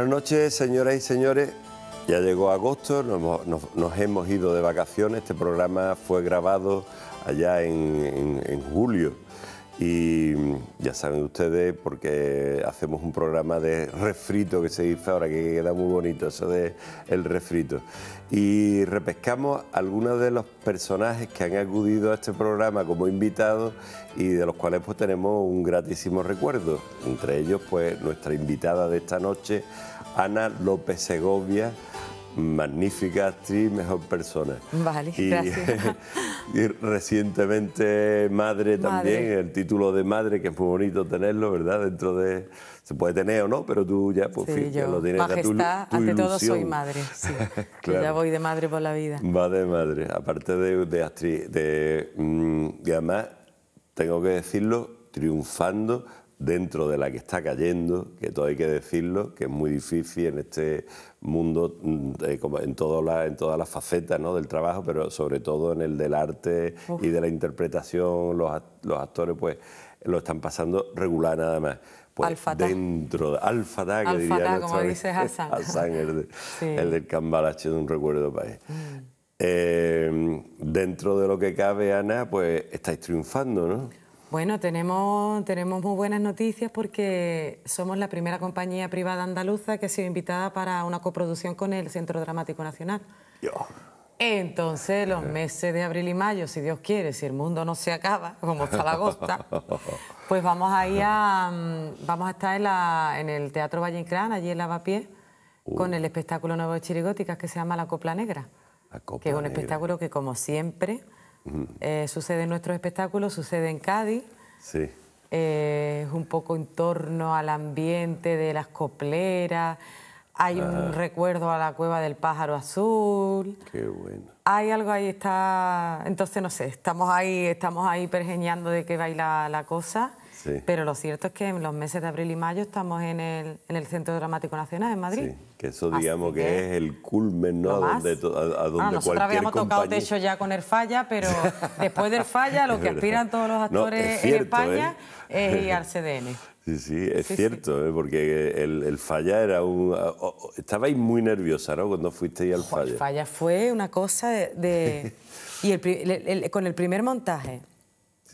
Buenas noches, señoras y señores. Ya llegó agosto, nos hemos, ido de vacaciones. Este programa fue grabado allá en julio y mm, ya saben ustedes, porque hacemos un programa de refrito que se dice ahora, que queda muy bonito eso de el refrito. Y repescamos algunos de los personajes que han acudido a este programa como invitados y de los cuales pues tenemos un gratísimo recuerdo. Entre ellos, pues nuestra invitada de esta noche, Ana López Segovia magnífica actriz, mejor persona. Vale, y, gracias. y recientemente madre, también, el título de madre, que es muy bonito tenerlo, ¿verdad? Dentro de... Se puede tener o no, pero tú ya, por pues, fin, yo, lo tienes. Majestad, tu, ante todo soy madre, sí. ya voy de madre por la vida. Va de madre, aparte de, de actriz. De, mm, y además, tengo que decirlo, triunfando dentro de la que está cayendo, que todo hay que decirlo, que es muy difícil en este mundo, mm, eh, en, todas las en todas las facetas del trabajo, pero sobre todo en el del arte y de la interpretación, los, actores pues lo están pasando regular nada más. Pues dentro de Alfata, como dices, Hassan. Hassan el, del cambalache de un recuerdo país. él. Mm. Eh, dentro de lo que cabe, Ana, pues estáis triunfando, ¿no? Bueno, tenemos, tenemos muy buenas noticias porque somos la primera compañía privada andaluza que ha sido invitada para una coproducción con el Centro Dramático Nacional. Entonces, los meses de abril y mayo, si Dios quiere, si el mundo no se acaba, como está la costa, pues vamos a, a, mm, vamos a estar en, el Teatro Valle Inclán, allí en Lavapié, uh. con el espectáculo nuevo de Chirigóticas que se llama La Copla Negra, que es un espectáculo que, como siempre, eh, sucede en nuestros espectáculos, sucede en Cádiz. Sí. Eh, es un poco en torno al ambiente de las copleras. Hay un ah. recuerdo a la cueva del pájaro azul. Qué bueno. Hay algo ahí, está. Entonces, no sé, estamos ahí, estamos ahí pergeñando de qué baila la cosa. Pero lo cierto es que en los meses de abril y mayo estamos en el, en el Centro Dramático Nacional en Madrid. Sí, que eso digamos que, es el culmen, ¿no? A ah, donde, a, nosotros habíamos tocado techo ya con el falla, pero después del falla lo que aspiran todos los actores en España ¿eh? es ir al CDN. Sí, sí, es cierto, ¿eh? porque el, falla era un... Estabais muy nerviosa, ¿no?, cuando fuisteis al falla. El falla fue una cosa de... y el, con el primer montaje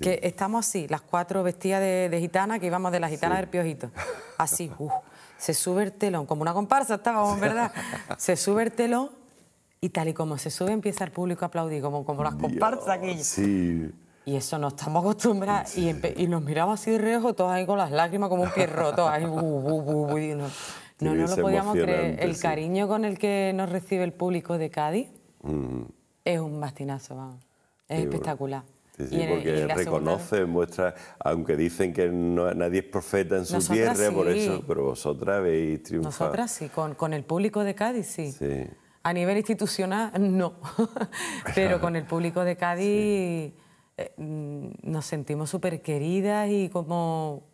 que estamos así, las cuatro vestidas de, gitana, que íbamos de la gitana del piojito. Así, uh, se sube el telón, como una comparsa estábamos, ¿verdad? Se sube el telón y tal y como se sube empieza el público a aplaudir, como, como las comparsas aquí. Sí. Y eso no estamos acostumbrados. Y, nos miramos así de reojo, todos ahí con las lágrimas como un pie roto, ahí. Uh, uh, no, no, lo podíamos creer. El cariño con el que nos recibe el público de Cádiz mm. es un bastinazo, vamos. Es espectacular. Sí, porque reconoce, muestra, aunque dicen que nadie es profeta en su tierra, por eso, pero vosotras habéis triunfado. Nosotras sí, con, el público de Cádiz sí. A nivel institucional no, pero con el público de Cádiz eh, mm, nos sentimos súper queridas y como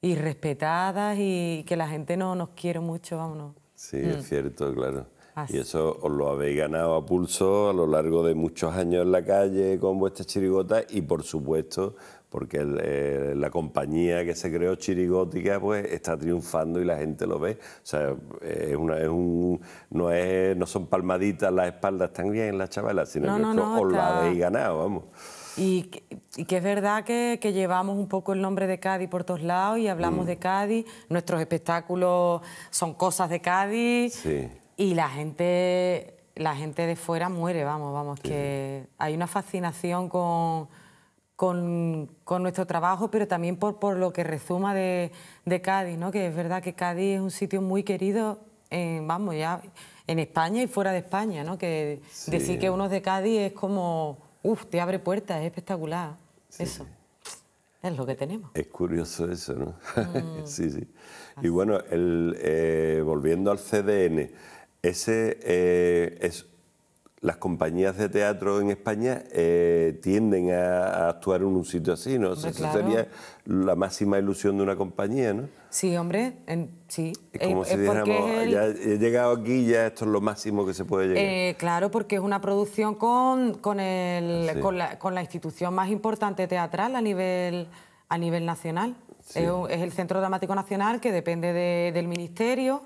y respetadas y que la gente no, nos quiere mucho, vámonos. Sí, es mm. cierto, claro. Y eso os lo habéis ganado a pulso a lo largo de muchos años en la calle con vuestras chirigotas y por supuesto porque eh, la compañía que se creó chirigótica pues está triunfando y la gente lo ve. O sea, es una, es un, no, es, no son palmaditas las espaldas tan bien las chavalas, sino que os habéis ganado, vamos. Y que, es verdad que, llevamos un poco el nombre de Cádiz por todos lados y hablamos mm. de Cádiz. Nuestros espectáculos son cosas de Cádiz. Sí y la gente, la gente de fuera muere, vamos, vamos, que hay una fascinación con, con, nuestro trabajo, pero también por, por lo que resuma de, Cádiz, ¿no? que es verdad que Cádiz es un sitio muy querido, en, vamos, ya en España y fuera de España, ¿no? que decir que uno es de Cádiz es como, uff, te abre puertas, es espectacular, eso. Es lo que tenemos. Es curioso eso, ¿no? Mm. sí, sí. Y bueno, el, eh, volviendo al CDN, ese, eh, es, las compañías de teatro en España eh, tienden a, actuar en un sitio así, ¿no? Eso sería la máxima ilusión de una compañía, ¿no? Sí, hombre, sí. Es como eh, si dijéramos, ya he llegado aquí, ya esto es lo máximo que se puede llegar. claro, porque es una producción con, con, la, institución más importante teatral a nivel, a nivel nacional. Es, el Centro Dramático Nacional que depende del Ministerio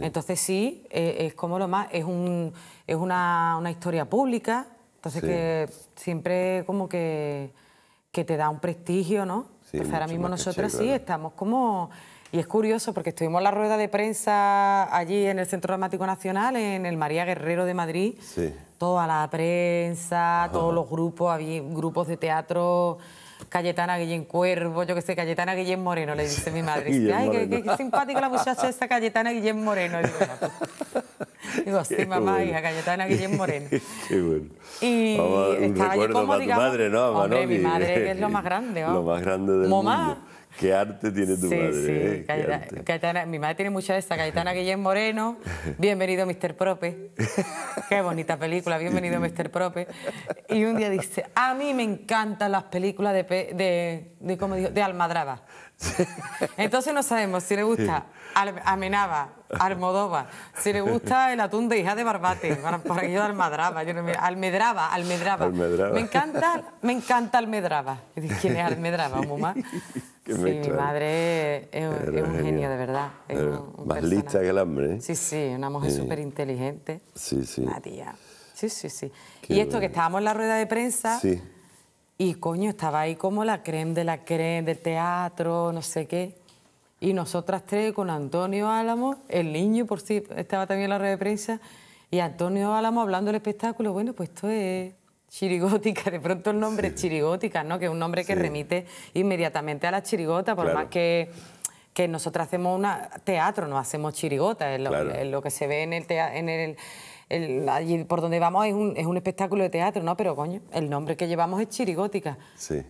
entonces sí, eh, es, como lo más, es, un, es una, historia pública, entonces que siempre como que, te da un prestigio, ¿no? Entonces pues ahora mismo nosotras sí, estamos como... Y es curioso porque estuvimos la rueda de prensa allí en el Centro Dramático Nacional, en el María Guerrero de Madrid. Toda la prensa, todos los grupos, había grupos de teatro Cayetana Guillén Cuervo, yo que sé, Cayetana Guillén Moreno, le dice mi madre. Dice, Ay, qué, qué, simpática la muchacha esa Cayetana Guillén Moreno. Digo, pues". digo sí, mamá, hija, Cayetana Guillén Moreno. qué bueno. Y un recuerdo como, para tu madre, ¿no? mi madre que es lo más grande. ¿no? Lo más grande del mamá, mundo. Qué arte tiene tu madre. Sí. ¿eh? mi madre tiene mucha de esta. Cayetana Guillén Moreno, bienvenido Mr. Prope. Qué bonita película, bienvenido Mr. Prope. Y un día dice, a mí me encantan las películas de, de, de Almadraba. Entonces no sabemos si le gusta Amenaba, Almodóvar. Si le gusta el atún de hija de Barbate, para aquello de Almadraba. Yo me... Almedraba, Almedraba. Me encanta, me encanta Almedraba. ¿Quién es Almedraba, mamá? Sí, mi ¿eh? madre es, un, genio, de verdad. más lista que el hambre. ¿eh? Sí, sí, una mujer súper inteligente. Sí, sí. Sí, sí, sí. y esto que estábamos en la rueda de prensa. Sí. Y coño, estaba ahí como la creme de la creme de teatro, no sé qué y nosotras tres con Antonio Álamo, el niño por si estaba también en la red de prensa, y Antonio Álamo hablando del espectáculo, bueno, pues esto es chirigótica, de pronto el nombre es chirigótica, ¿no? que es un nombre que remite inmediatamente a la chirigota, por más que, nosotros hacemos una teatro, no hacemos chirigota, es lo, que se ve en el, en el allí por donde vamos es un, es un, espectáculo de teatro, ¿no? Pero coño, el nombre que llevamos es Chirigótica.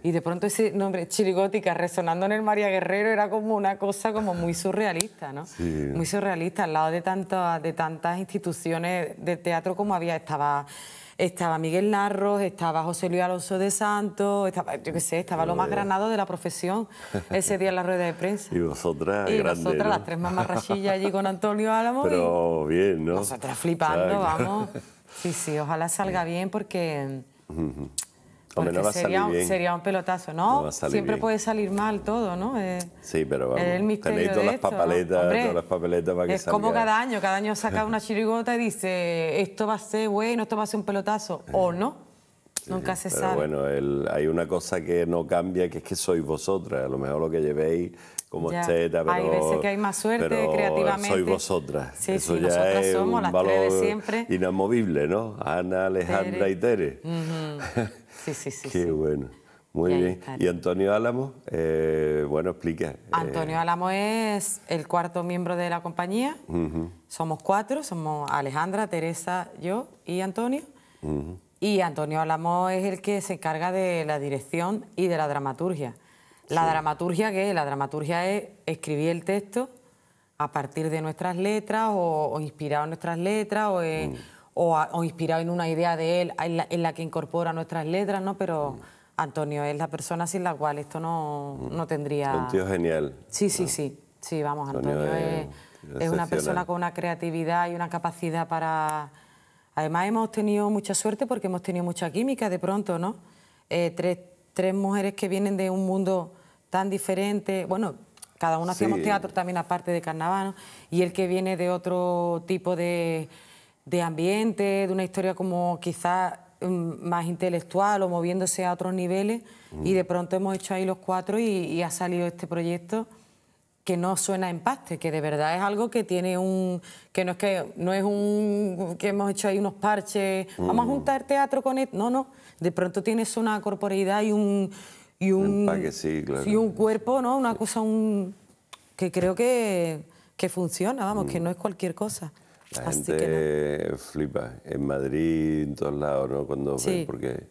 Y de pronto ese nombre, Chirigótica, resonando en el María Guerrero, era como una cosa como muy surrealista, ¿no? Muy surrealista, al lado de, tantas de tantas instituciones de teatro como había, estaba estaba Miguel Narros, estaba José Luis Alonso de Santos, estaba, yo qué sé, estaba lo más granado de la profesión ese día en la rueda de prensa. Y vosotras, y grande, Y las tres mamarrachillas allí con Antonio Álamo. Pero bien, ¿no? Nosotras flipando, vamos. Sí, sí, ojalá salga bien porque sería, bien. sería un pelotazo, ¿no? Siempre puede salir mal todo, ¿no? Eh, sí, pero vamos, el misterio tenéis todas las esto, papeletas, para que Es como cada año, cada año saca una chirigota y dice, esto va a ser bueno, esto va a ser un pelotazo, eh, o no. Nunca se sabe. pero Bueno, hay una cosa que no cambia, que es que sois vosotras. A lo mejor lo que llevéis como esteta, pero... Hay veces que hay más suerte creativamente. sois vosotras. Eso ya es somos las valor siempre. inamovible, ¿no? Ana, Alejandra y Tere. Uh Sí, sí, sí. Qué bueno. Muy bien. ¿Y Antonio Álamo? Eh, bueno, explica. Antonio eh, Álamo es el cuarto miembro de la compañía. Somos cuatro, somos Alejandra, Teresa, yo y Antonio. Y Antonio Álamo es el que se encarga de la dirección y de la dramaturgia. ¿La dramaturgia qué es? La dramaturgia es escribir el texto a partir de nuestras letras o, inspirado en nuestras letras o... En, mm o, inspirado en una idea de él en la, que incorpora nuestras letras, ¿no? Pero Antonio es la persona sin la cual esto no, tendría... Un tío genial. Sí, sí, sí. Sí, vamos, Antonio, es, una persona con una creatividad y una capacidad para... Además hemos tenido mucha suerte porque hemos tenido mucha química de pronto, ¿no? Eh, tres, mujeres que vienen de un mundo tan diferente, bueno, cada uno hacíamos teatro también aparte de carnaval, y el que viene de otro tipo de, de ambiente, de una historia como quizás mm, más intelectual o moviéndose a otros niveles mm. y de pronto hemos hecho ahí los cuatro y, ha salido este proyecto que no suena en empaste, que de verdad es algo que tiene un que no es que no es un que hemos hecho ahí unos parches, vamos a mm. juntar teatro con esto, no, no, de pronto tienes una corporeidad y un y un, claro. y un cuerpo, ¿no? Una cosa un que creo que, que funciona, vamos, que no es cualquier cosa. La Así gente flipa en Madrid, en todos lados, ¿no? Cuando porque...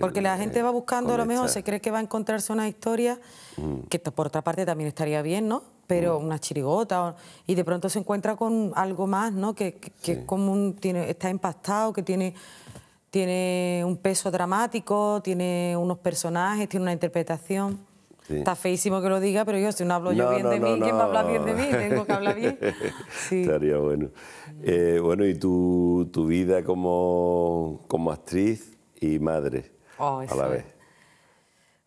porque la eh, gente va buscando, a lo mejor se cree que va a encontrarse una historia, mm. que por otra parte también estaría bien, ¿no? Pero mm. una chirigota, y de pronto se encuentra con algo más, ¿no? Que, es como tiene, está impactado, que tiene, tiene un peso dramático, tiene unos personajes, tiene una interpretación. Está feísimo que lo diga, pero yo si no hablo yo bien de mí, ¿quién va a hablar bien de mí? Tengo que hablar bien. Estaría bueno. Eh, bueno, ¿y tu, tu vida como, como actriz y madre oh, a la vez?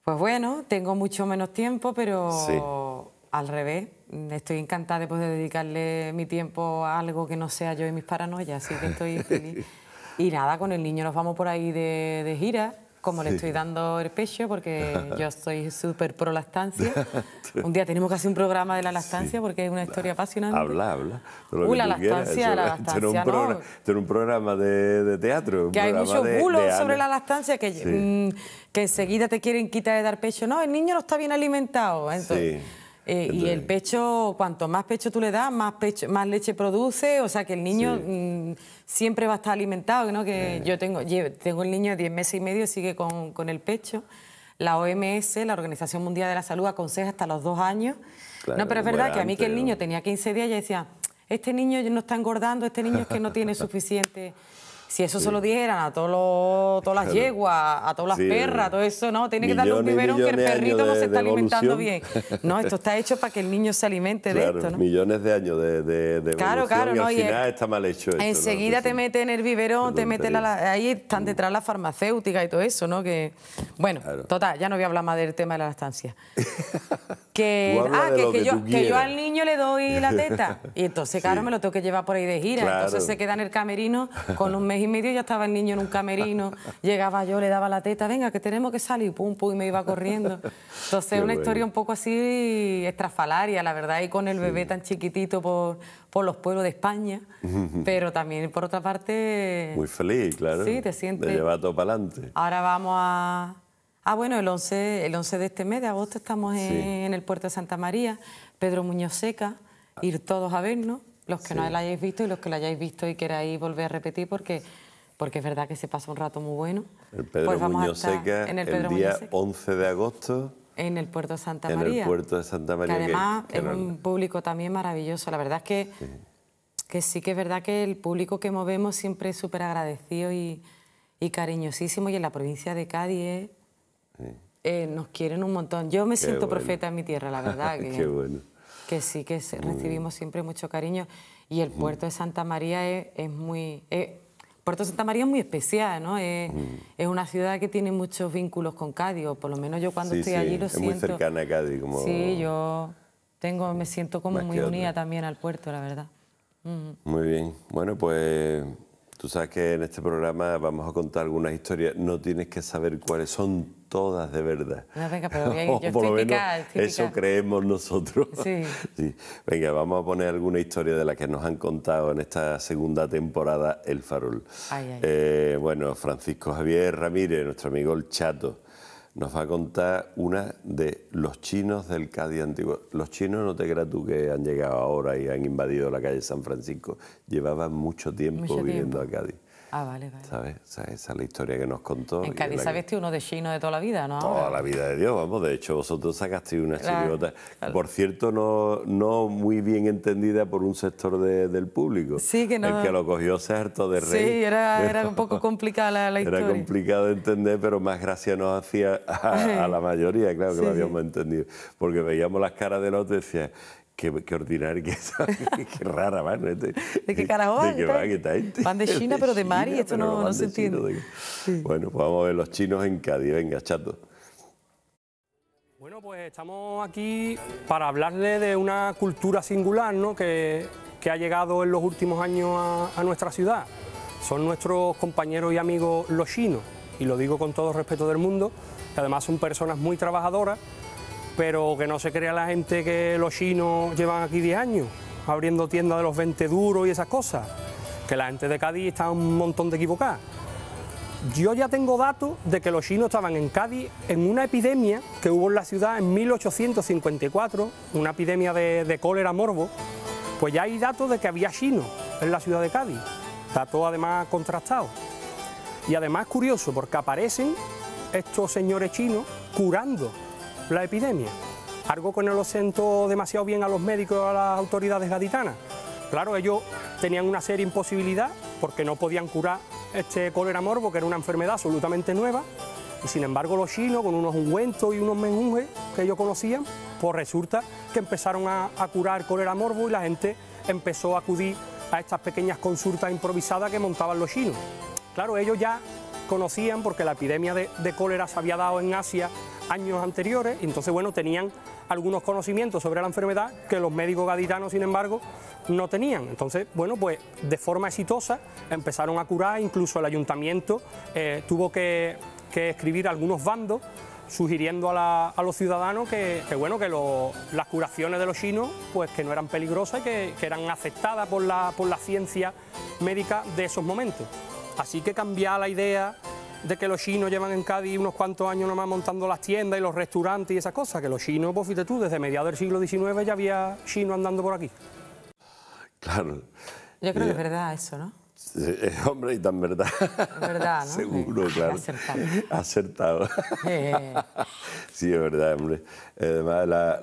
Pues bueno, tengo mucho menos tiempo, pero al revés. Estoy encantada de poder dedicarle mi tiempo a algo que no sea yo y mis paranoias, así que estoy feliz. y nada, con el niño nos vamos por ahí de, de gira como le estoy dando el pecho, porque yo estoy súper pro lactancia. Un día tenemos que hacer un programa de la lactancia porque es una historia apasionante. Habla, habla. Uy, uh, la lactancia, la lactancia. Un, programa, un programa de, teatro. que hay muchos bulos sobre la lactancia mm, que, enseguida te quieren quitar de dar pecho. No, el niño no está bien alimentado. Entonces, eh, y el pecho, cuanto más pecho tú le das, más, más leche produce, o sea que el niño mm, siempre va a estar alimentado, Que eh. yo tengo, tengo el niño de 10 meses y medio, sigue con, el pecho. La OMS, la Organización Mundial de la Salud, aconseja hasta los dos años. no, pero es verdad que a mí que el niño tenía 15 días, ya decía, este niño no está engordando, este niño es que no tiene suficiente... Si eso se lo dieran a todos todas las yeguas, a todas las perras, todo eso, no, tiene que darle un biberón que el perrito no se está alimentando bien. No, esto está hecho para que el niño se alimente de esto, ¿no? Millones de años de, de, claro, está mal hecho. enseguida te meten el biberón, te meten la, ahí están mm. detrás la farmacéutica y todo eso, ¿no? Que bueno, total, ya no voy a hablar más del tema de la lactancia. Ah, que, que, yo, al niño le doy la teta. Y entonces, claro, me lo tengo que llevar por ahí de gira. Entonces se queda en el camerino, con un mes y medio ya estaba el niño en un camerino. Llegaba yo, le daba la teta, venga, que tenemos que salir, pum, pum, y me iba corriendo. Entonces, una historia un poco así estrafalaria, la verdad, y con el bebé tan chiquitito por, por los pueblos de España. pero también, por otra parte. Muy feliz, claro. Sí, te sientes. Te lleva todo para adelante. Ahora vamos a Ah, bueno, el 11, el 11 de este mes de agosto estamos en, el puerto de Santa María, Pedro Muñoz Seca, ir todos a vernos, los que no la hayáis visto y los que lo hayáis visto y queráis volver a repetir porque porque es verdad que se pasa un rato muy bueno. El Pedro Muñoz Seca, el, día 11 de agosto. En el puerto de Santa María. En el puerto de Santa María. Que además es un público también maravilloso. La verdad es que sí. que sí que es verdad que el público que movemos siempre es súper agradecido y, y cariñosísimo. Y en la provincia de Cádiz eh, nos quieren un montón. Yo me siento profeta en mi tierra, la verdad. Que, Qué bueno. Que sí, que recibimos siempre mucho cariño. Y el eh, puerto de Santa María es, muy... Eh, Puerto Santa María es muy especial, ¿no? Es, una ciudad que tiene muchos vínculos con Cádiz, o por lo menos yo cuando estoy allí lo siento. Es muy cercana a Cádiz, como. Sí, yo tengo, me siento como muy unida también al puerto, la verdad. Muy bien. Bueno, pues tú sabes que en este programa vamos a contar algunas historias. No tienes que saber cuáles son todas de verdad. por lo eso creemos nosotros. Venga, vamos a poner alguna historia de la que nos han contado en esta segunda temporada El Farol. Eh, bueno, Francisco Javier Ramírez, nuestro amigo El Chato, nos va a contar una de los chinos del Cádiz antiguo. Los chinos, no te creas tú que han llegado ahora y han invadido la calle San Francisco. Llevaban mucho tiempo viviendo a Cádiz. Ah, vale, vale. ¿Sabes? esa es la historia que nos contó. En Cádiz sabías uno de chino de toda la vida, ¿no? Toda la vida de Dios, vamos. De hecho, vosotros sacasteis una claro, por cierto, no, no muy bien entendida por un sector del público. Sí, que no. El que lo cogió ¿cierto? de rey. Sí, era, un poco complicada la, historia. Era complicado entender, pero más gracia nos hacía a, la mayoría, claro, que lo habíamos entendido. Porque veíamos las caras de los y Qué, qué ordinaria que es, qué rara, este, va, ¿De qué carajo van? van, de China, pero de Mari, esto no, se entiende. Bueno, pues vamos a ver los chinos en Cádiz, venga, chato. Bueno, pues estamos aquí para hablarle de una cultura singular, ¿no? Que, ha llegado en los últimos años a, a nuestra ciudad. Son nuestros compañeros y amigos los chinos, y lo digo con todo respeto del mundo, que además son personas muy trabajadoras pero que no se crea la gente que los chinos llevan aquí 10 años, abriendo tiendas de los 20 duros y esas cosas, que la gente de Cádiz está un montón de equivocada. Yo ya tengo datos de que los chinos estaban en Cádiz en una epidemia que hubo en la ciudad en 1854, una epidemia de, cólera morbo, pues ya hay datos de que había chinos en la ciudad de Cádiz, Está Todo además contrastado Y además curioso, porque aparecen estos señores chinos curando la epidemia. Algo que no lo sentó demasiado bien a los médicos a las autoridades gaditanas. Claro, ellos tenían una seria imposibilidad porque no podían curar este cólera morbo, que era una enfermedad absolutamente nueva, y sin embargo los chinos, con unos ungüentos y unos menjunjes que ellos conocían, pues resulta que empezaron a, curar cólera morbo y la gente empezó a acudir a estas pequeñas consultas improvisadas que montaban los chinos. Claro, ellos ya conocían, porque la epidemia de, de cólera se había dado en Asia años anteriores, entonces bueno, tenían algunos conocimientos sobre la enfermedad que los médicos gaditanos, sin embargo, no tenían. Entonces, bueno, pues de forma exitosa empezaron a curar, incluso el ayuntamiento eh, tuvo que, escribir algunos bandos sugiriendo a, los ciudadanos que, bueno, que las curaciones de los chinos pues que no eran peligrosas y que, eran aceptadas por la, por la ciencia médica de esos momentos. Así que cambiar la idea de que los chinos llevan en Cádiz unos cuantos años nomás montando las tiendas y los restaurantes y esas cosas, que los chinos, vos pues fíjate tú, desde mediados del siglo XIX ya había chinos andando por aquí. Claro. Yo creo que eh, es verdad eso, ¿no? Es eh, eh, hombre y tan verdad. verdad, ¿no? Seguro, claro. Acertado. Acertado. sí, es verdad, hombre. Además,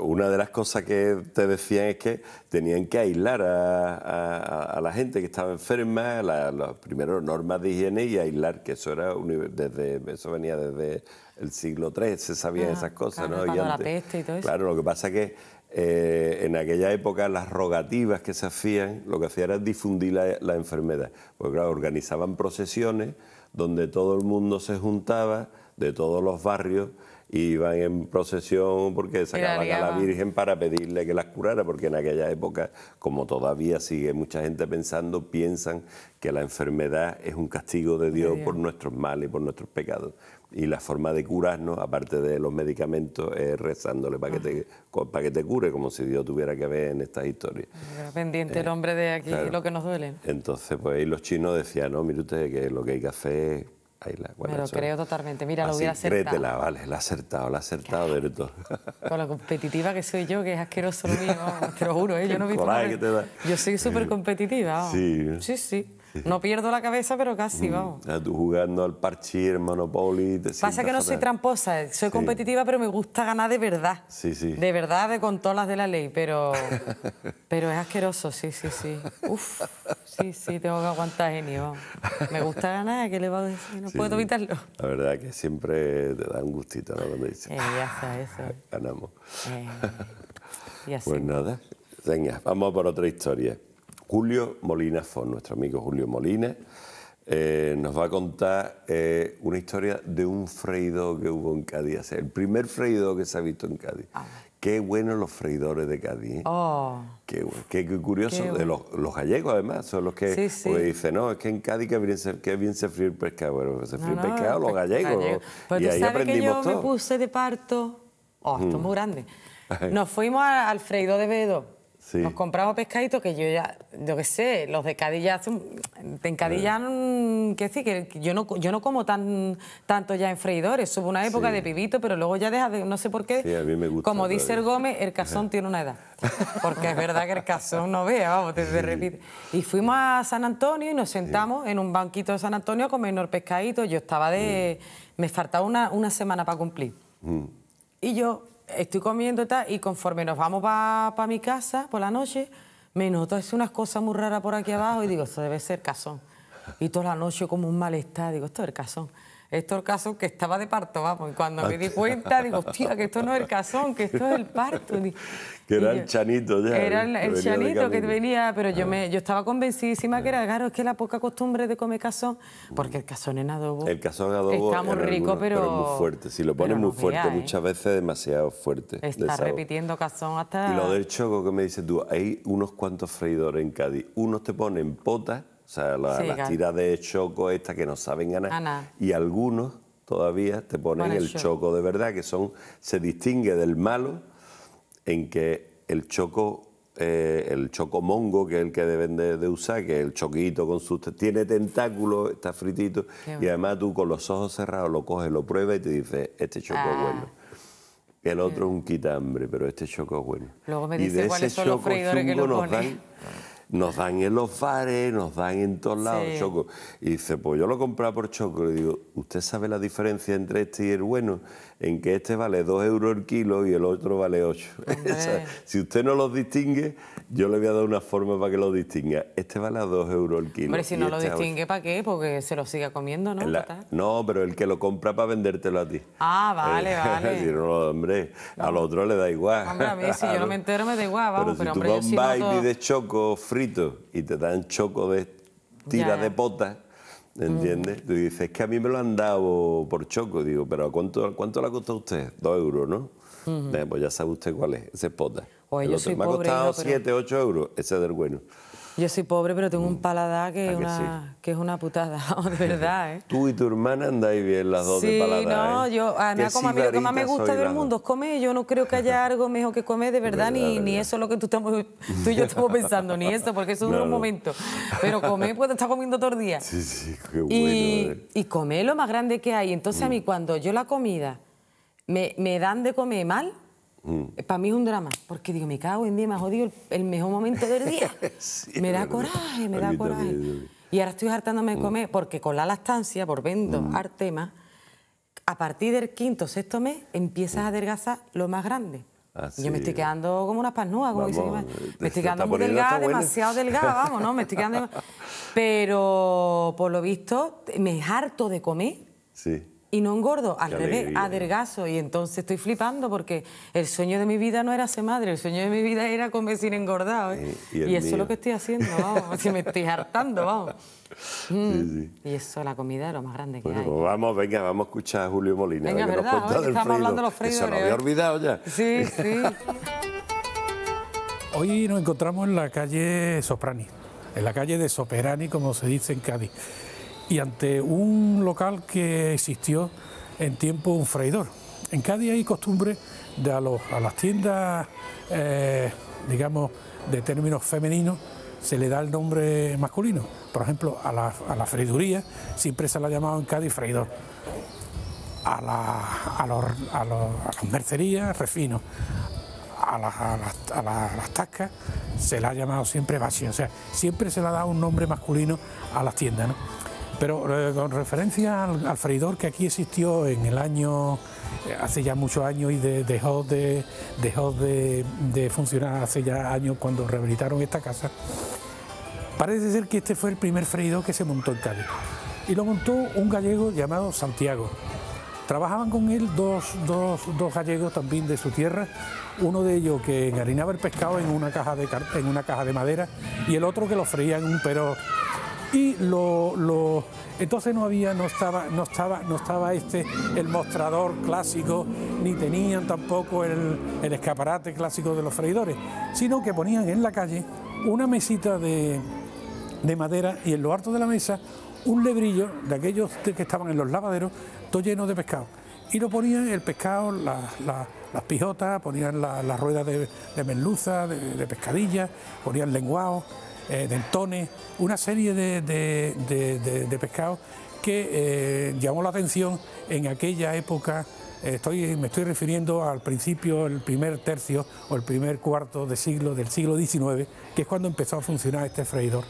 una de las cosas que te decían es que tenían que aislar a, la gente que estaba enferma, las la, normas de higiene y aislar, que eso era desde eso venía desde el siglo III, se sabían ah, esas cosas, ¿no? Claro, lo que pasa es que eh, en aquella época las rogativas que se hacían, lo que hacía era difundir la, enfermedad. Porque claro, organizaban procesiones donde todo el mundo se juntaba, de todos los barrios, iban en procesión porque sacaban a la Virgen para pedirle que las curara, porque en aquella época, como todavía sigue mucha gente pensando, piensan que la enfermedad es un castigo de Dios, por nuestros males, por nuestros pecados y la forma de curarnos, aparte de los medicamentos, es rezándole para que, te, para que te cure, como si Dios tuviera que ver en estas historias. pendiente el eh, hombre de aquí, lo que nos duele. Entonces, pues ahí los chinos decían, no, mire usted, que lo que hay que hacer es... bueno, Me lo creo totalmente, mira, lo hubiera acertado. Créetela, vale, la ha acertado, la ha acertado Con la competitiva que soy yo, que es asqueroso lo mío, te lo juro, ¿eh? yo no he visto... Yo soy súper competitiva. Sí. Sí, sí. No pierdo la cabeza, pero casi, vamos. Ah, tú jugando al parchir, Monopoly... Pasa que no soy tramposa, eh. soy competitiva, pero me gusta ganar de verdad. Sí, sí. De verdad, de con todas las de la ley, pero... pero es asqueroso, sí, sí, sí. Uf, sí, sí, tengo que aguantar genio. Me gusta ganar, ¿qué le voy a decir? No puedo evitarlo. La verdad que siempre te da un gustito, ¿no? Cuando dices... Eh, ya ah, está, eso. Ganamos. Eh, Pues nada, venga, vamos por otra historia. Julio Molina Fon, nuestro amigo Julio Molina, eh, nos va a contar eh, una historia de un freído que hubo en Cádiz, el primer freído que se ha visto en Cádiz. Ah. Qué buenos los freidores de Cádiz. ¿eh? Oh. Qué, qué, curioso. de los, gallegos, además, son los que dicen, no, es que en Cádiz que bien se, que fríe el pescado. Bueno, pues se fríe el pescado los pues, gallegos. Gallego. Pues y tú ahí aprendimos que yo me puse de parto. Oh, esto es muy mm. grande. Nos fuimos al freído de Bedo nos compramos pescaditos que yo ya, yo qué sé, los de Cadilla, en encadillan sí. qué decir, que yo no, yo no como tan, tanto ya en freidores. Hubo una época de pibito, pero luego ya deja de, no sé por qué. Como dice el Gómez, el cazón tiene una edad. Porque es verdad que el cazón no vea, vamos, te, Y fuimos a San Antonio y nos sentamos en un banquito de San Antonio a comernos pescaditos. Yo estaba de. Mm. Me faltaba una, semana para cumplir. Mm. Y yo estoy comiendo tal, y conforme nos vamos para mi casa por la noche, me noto es unas cosas muy raras por aquí abajo y digo, esto debe ser cazón. Y toda la noche como un malestar, digo, esto es el cazón. Esto es el caso que estaba de parto, vamos. cuando me di cuenta, digo, hostia, que esto no es el casón, que esto es el parto. que era el chanito ya. Era el, chanito que venía, pero yo ah. me, yo estaba convencidísima que era, ah. claro, es que la poca costumbre de comer casón, porque el casón en adobo. El casón en adobo está muy rico, pero, muy fuerte. Si lo pones muy fuerte, muchas veces demasiado fuerte. Está repitiendo casón hasta. Y lo del choco que me dices tú, hay unos cuantos freidores en Cádiz. Unos te ponen potas o sea, las tiras de choco estas que no saben ganar. Y algunos todavía te ponen el choco de verdad, que son se distingue del malo en que el choco eh, el mongo, que es el que deben de, usar, que es el choquito con sus... Tiene tentáculos, está fritito, y además tú con los ojos cerrados lo coges, lo pruebas y te dices, este choco es ah. bueno. El otro es un quitambre, pero este choco es bueno. Luego me dice cuáles son los freidores que lo ponen nos dan en los bares, nos dan en todos lados chocos. choco. Y dice, pues yo lo compraba por choco. Le digo, ¿usted sabe la diferencia entre este y el bueno? En que este vale 2 euros el kilo y el otro vale 8. si usted no los distingue, yo le voy a dar una forma para que los distinga. Este vale a 2 euros el kilo. Hombre, si no lo este distingue, ¿para qué? Porque se lo siga comiendo, ¿no? no, pero el que lo compra para vendértelo a ti. Ah, vale, eh, vale. A no, hombre, al otro le da igual. Hombre, a mí si yo no me entero me da igual, vamos. Pero, hombre, yo un si de choco frío, y te dan choco de tira de potas, ¿entiendes? Mm. Tú dices, es que a mí me lo han dado por choco. Digo, pero cuánto, cuánto le ha costado a usted? Dos euros, ¿no? Eh, pues ya sabe usted cuál es, ese es pota. Oye, yo me ha costado siete, ocho euros, ese es del bueno. Yo soy pobre, pero tengo un mm. paladar ah, que, es una, putada, de verdad. ¿eh? Tú y tu hermana andáis bien las dos de paladar. ¿eh? Sí, no, a mí lo que más me gusta del mundo es comer. Yo no creo que haya algo mejor que comer, de verdad, ni, ni eso es lo que tú, estamos, tú y yo estamos pensando, ni eso, porque eso un momento. Pero comer, pues te comiendo todo el día. Sí, sí, qué bueno. Eh. Y, comer lo más grande que hay. Entonces, a mí, mm. cuando yo la comida me, me dan de comer mal, Mm. Para mí es un drama, porque digo, me cago en día, me ha jodido el, mejor momento del día. me da coraje, me da coraje. Y ahora estoy hartándome de mm. comer, porque con la lactancia, por vendo mm. artemas, a partir del quinto sexto mes empiezas a adelgazar lo más grande. Yo me estoy quedando como una pasnúa, como Me estoy quedando muy delgada, demasiado delgada, vamos, ¿no? Me estoy quedando... Pero, por lo visto, me harto de comer. Sí y no engordo, al revés, adelgazo y entonces estoy flipando porque el sueño de mi vida no era ser madre, el sueño de mi vida era comer sin engordar ¿eh? y, eso es lo que estoy haciendo, vamos, me estoy hartando, vamos. Mm. Y eso, la comida era lo más grande que pues vamos, venga, vamos a escuchar a Julio Molina. Venga, verdad, nos del estamos hablando de los Se lo había ¿eh? olvidado ya. Sí, sí. hoy nos encontramos en la calle Soprani, en la calle de Soperani, como se dice en Cádiz y ante un local que existió en tiempo un freidor. En Cádiz hay costumbre de a, las tiendas, eh, digamos, de términos femeninos, se le da el nombre masculino. Por ejemplo, a la, a freiduría siempre se la ha llamado en Cádiz freidor. A, a, las mercerías, refinos... A, las, tascas se la ha llamado siempre vacío, o sea, siempre se le ha dado un nombre masculino a las tiendas. Pero eh, con referencia al, freidor que aquí existió en el año, eh, hace ya muchos años y dejó, de, dejó de, funcionar hace ya años cuando rehabilitaron esta casa, parece ser que este fue el primer freidor que se montó en Cádiz. Y lo montó un gallego llamado Santiago. Trabajaban con él dos, dos, gallegos también de su tierra, uno de ellos que enharinaba el pescado en una caja de, en una caja de madera y el otro que lo freía en un perro y lo, lo, entonces no había, no estaba, no estaba, no estaba este el mostrador clásico, ni tenían tampoco el, el escaparate clásico de los freidores, sino que ponían en la calle una mesita de, madera y en lo alto de la mesa un lebrillo de aquellos que estaban en los lavaderos, todo lleno de pescado. Y lo ponían el pescado, las pijotas, ponían las ruedas de, de merluza, de, de pescadilla, ponían lenguados eh, dentones, una serie de, pescados que eh, llamó la atención en aquella época. Eh, estoy, me estoy refiriendo al principio, el primer tercio o el primer cuarto de siglo, del siglo XIX, que es cuando empezó a funcionar este freidor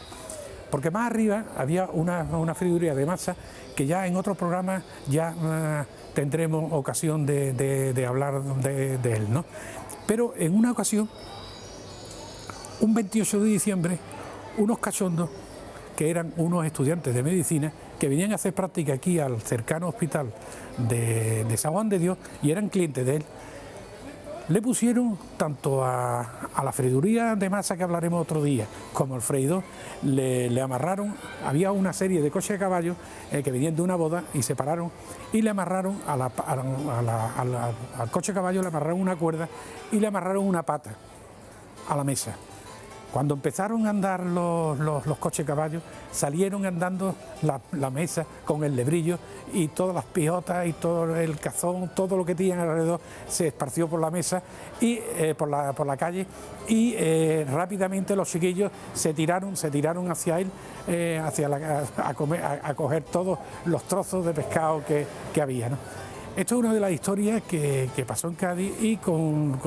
porque más arriba había una, una friduría de masa que ya en otros programas, ya ah, tendremos ocasión de, hablar de, él. ¿no? Pero en una ocasión, un 28 de diciembre, unos cachondos que eran unos estudiantes de medicina que venían a hacer práctica aquí al cercano hospital de, de San Juan de Dios y eran clientes de él. Le pusieron tanto a, la freiduría de masa que hablaremos otro día, como al freidor, le, amarraron, había una serie de coches de caballo eh, que venían de una boda y se pararon y le amarraron al coche de caballo, le amarraron una cuerda y le amarraron una pata a la mesa cuando empezaron a andar los, los, coches caballos, salieron andando la, mesa con el lebrillo y todas las pijotas y todo el cazón, todo lo que tenían alrededor se esparció por la mesa y eh, por, la, por, la, calle y eh, rápidamente los chiquillos se tiraron, se tiraron hacia él, eh, hacia la, a, comer, a, coger todos los trozos de pescado que, que había. ¿no? Esto es una de las historias que, pasó en Cádiz y con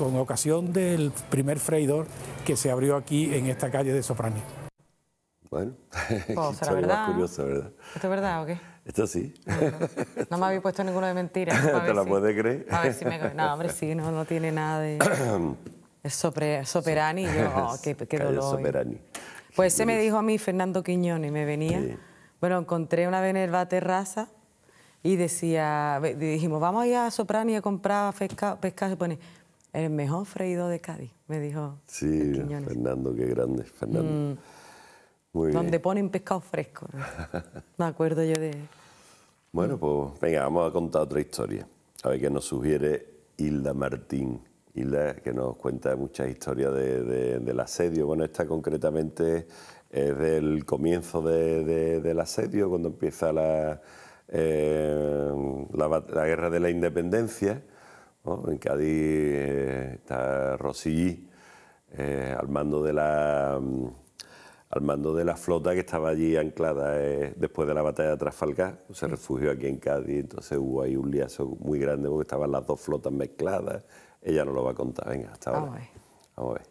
con ocasión del primer freidor que se abrió aquí en esta calle de Soprani. Bueno, pues, será verdad. curiosa, ¿verdad? ¿Esto es verdad o qué? Esto sí. No, me había puesto ninguno de mentiras. ¿Te la puedes creer? A ver si me... No, hombre, sí, no, tiene nada de... Es Soperani, yo, oh, qué, qué dolor. Soperani. Pues se me dijo a mí Fernando Quiñones, me venía. Bueno, encontré una vez en el Terraza y decía, dijimos, vamos allá a Soprani a comprar pescado, pescado y pone, el mejor freído de Cádiz, me dijo. Sí, Fernando, qué grande, Fernando. Mm. donde ponen pescado fresco. me acuerdo yo de. Bueno, pues venga, vamos a contar otra historia. A ver qué nos sugiere Hilda Martín. Hilda, que nos cuenta muchas historias del asedio. Bueno, esta concretamente es del comienzo del asedio, cuando empieza eh, la, la guerra de la independencia en Cádiz eh, está Rosy eh, al, mando de la, mm, al mando de la flota que estaba allí anclada eh, después de la batalla de Trafalgar, pues, se refugió aquí en Cádiz, entonces hubo ahí un liazo muy grande porque estaban las dos flotas mezcladas. Ella no lo va a contar, venga, hasta ahora. Vamos a ver.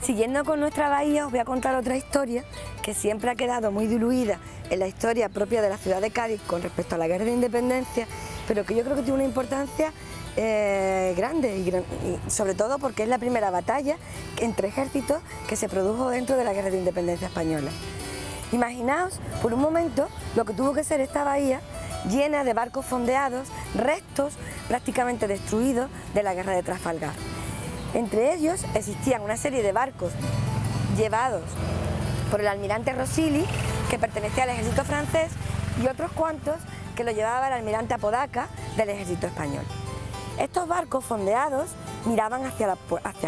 Siguiendo con nuestra bahía, os voy a contar otra historia que siempre ha quedado muy diluida en la historia propia de la ciudad de Cádiz con respecto a la guerra de independencia, pero que yo creo que tiene una importancia eh, grande y, sobre todo porque es la primera batalla entre ejércitos que se produjo dentro de la guerra de independencia española. Imaginaos por un momento lo que tuvo que ser esta bahía llena de barcos fondeados, restos prácticamente destruidos de la guerra de Trafalgar. Entre ellos existían una serie de barcos llevados por el almirante Rosili que pertenecía al ejército francés, y otros cuantos que lo llevaba el almirante Apodaca del ejército español. Estos barcos fondeados miraban hacia,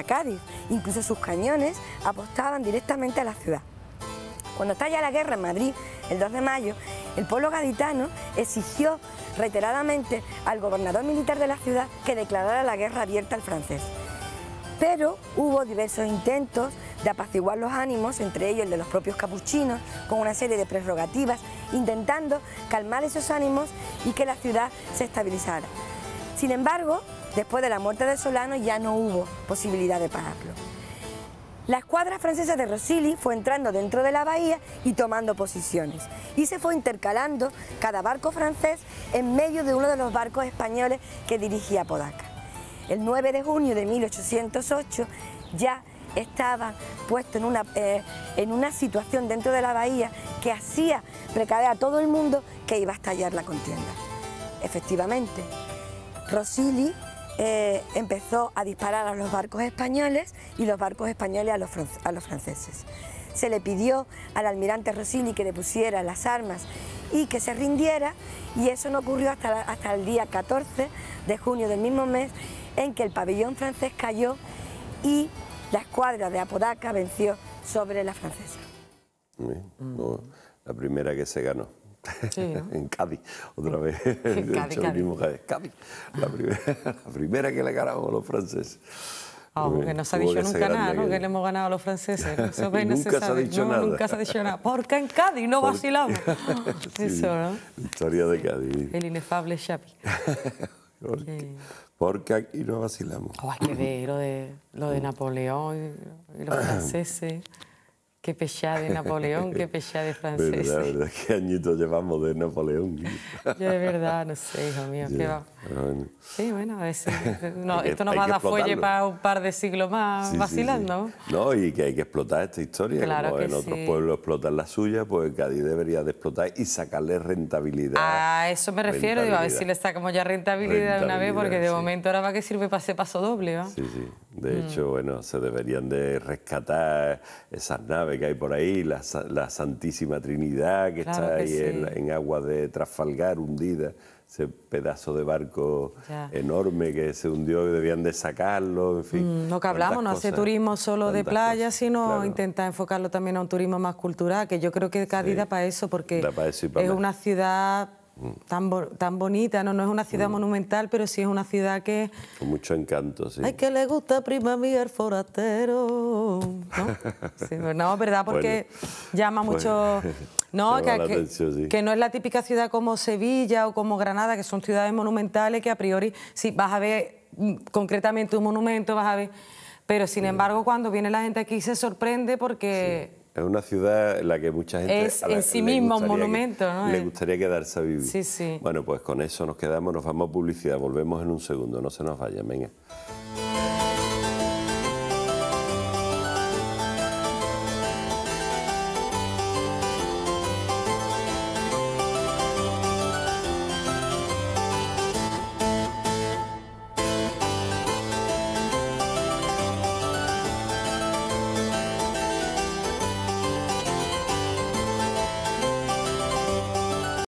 Cádiz, incluso sus cañones apostaban directamente a la ciudad. Cuando estalla la guerra en Madrid, el 2 de mayo, el pueblo gaditano exigió reiteradamente al gobernador militar de la ciudad que declarara la guerra abierta al francés. Pero hubo diversos intentos de apaciguar los ánimos, entre ellos el de los propios capuchinos, con una serie de prerrogativas, intentando calmar esos ánimos y que la ciudad se estabilizara. Sin embargo, después de la muerte de Solano ya no hubo posibilidad de pararlo. La escuadra francesa de Rossili fue entrando dentro de la bahía y tomando posiciones y se fue intercalando cada barco francés en medio de uno de los barcos españoles que dirigía Podaca. El 9 de junio de 1808 ya estaban puesto en una, eh, en una situación dentro de la bahía que hacía precaver a todo el mundo que iba a estallar la contienda. Efectivamente, Rosili eh, empezó a disparar a los barcos españoles y los barcos españoles a los, franceses. Se le pidió al almirante Rosili que le pusiera las armas y que se rindiera y eso no ocurrió hasta, hasta el día 14 de junio del mismo mes en que el pabellón francés cayó y la escuadra de Apodaca venció sobre la francesa. la primera que se ganó. en Cádiz, otra vez. Cádiz, Cádiz. Cádiz. La, primera, la primera que le ganamos a los franceses. Aunque ah, no se ha dicho nunca nada, Que le hemos ganado a los franceses. Eso nunca se ha dicho no, nada. Nunca se ha dicho nada. Porque en Cádiz no vacilamos. Eso, ¿no? Historia de Cádiz. El inefable Xavi. Porque aquí no vacilamos. Oh, hay que ver lo de, lo de Napoleón y los franceses. Qué pechá de Napoleón, qué pechá de francés. Verdad, verdad, qué añitos llevamos de Napoleón. Yo de verdad, no sé, hijo mío, qué va. Bueno. Sí, bueno, a veces, no, esto nos va a dar fuelle para un par de siglos más vacilando. No, y que hay que explotar esta historia. Claro como que en otros pueblos explotan la suya, pues Cádiz debería de explotar y sacarle rentabilidad. A ah, eso me refiero, a ver si le sacamos ya rentabilidad, de una vez, porque de momento ahora va que sirve para ese paso doble, ¿va? Sí, sí. De mm. hecho, bueno, se deberían de rescatar esas naves que hay por ahí, la, Santísima Trinidad que está ahí en, agua de Trafalgar hundida ese pedazo de barco enorme que se hundió y debían de sacarlo, en fin. Mm, que hablamos, no hace turismo solo de playa, sino intentar enfocarlo también a un turismo más cultural, que yo creo que Cádiz da para eso, porque es una ciudad tan, bonita, ¿no? no es una ciudad mm. monumental, pero sí es una ciudad que... Con mucho encanto, sí. Ay, que le gusta prima mía el forastero... ¿No? ¿verdad? Porque llama pues, mucho... No, que, que, no es la típica ciudad como Sevilla o como Granada, que son ciudades monumentales que a priori, si vas a ver mm, concretamente un monumento, vas a ver... Pero sin mm. embargo, cuando viene la gente aquí se sorprende porque es una ciudad en la que mucha gente... Es en sí misma un monumento, Le eh. gustaría quedarse a vivir. Sí, sí. Bueno, pues con eso nos quedamos, nos vamos a publicidad, volvemos en un segundo, no se nos vayan, venga.